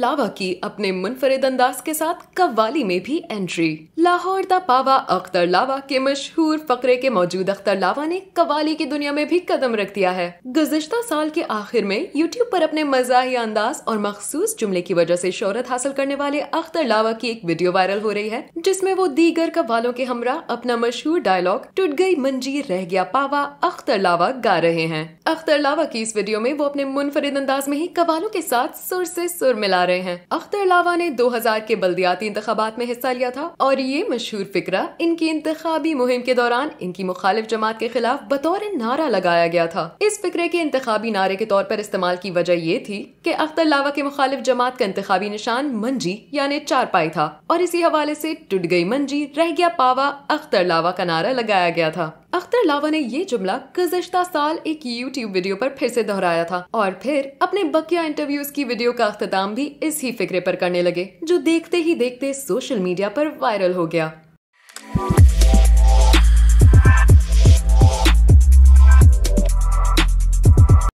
लावा की अपने मुनफरद अंदाज के साथ कव्वाली में भी एंट्री लाहौर द पावा अख्तर लावा के मशहूर फकरे के मौजूद अख्तर लावा ने कव्वाली की दुनिया में भी कदम रख दिया है गुजशत साल के आखिर में यूट्यूब पर अपने मजाही अंदाज और मखसूस जुमले की वजह से शोहरत हासिल करने वाले अख्तर लावा की एक वीडियो वायरल हो रही है जिसमे वो दीगर कव्वालों के हमरा अपना मशहूर डायलॉग टूट गई मंजी रह गया पावा अख्तर लावा गा रहे हैं अख्तर लावा की इस वीडियो में वो अपने मुनफरद अंदाज में ही कवालों के साथ सुर से सुर मिला रहे हैं अख्तर लावा ने 2000 के बल्दियाती इंतबात में हिस्सा लिया था और ये मशहूर फिक्रा इनकी इंतबी मुहिम के दौरान इनकी मुखालिफ जमात के खिलाफ बतौर नारा लगाया गया था इस फिक्रे के इंतबी नारे के तौर पर इस्तेमाल की वजह ये थी की अख्तर लावा के मुखालिफ जमात का इंतबी निशान मंजी यानी चारपाई था और इसी हवाले ऐसी टूट गई मंजी रह गया पावा अख्तर लावा का नारा लगाया गया था अख्तर लावा ने ये जुमला गुजश्ता साल एक यूट्यूब वीडियो पर फिर से दोहराया था और फिर अपने बकिया इंटरव्यूज की वीडियो का अख्ताम भी इसी फिक्रे पर करने लगे जो देखते ही देखते सोशल मीडिया पर वायरल हो गया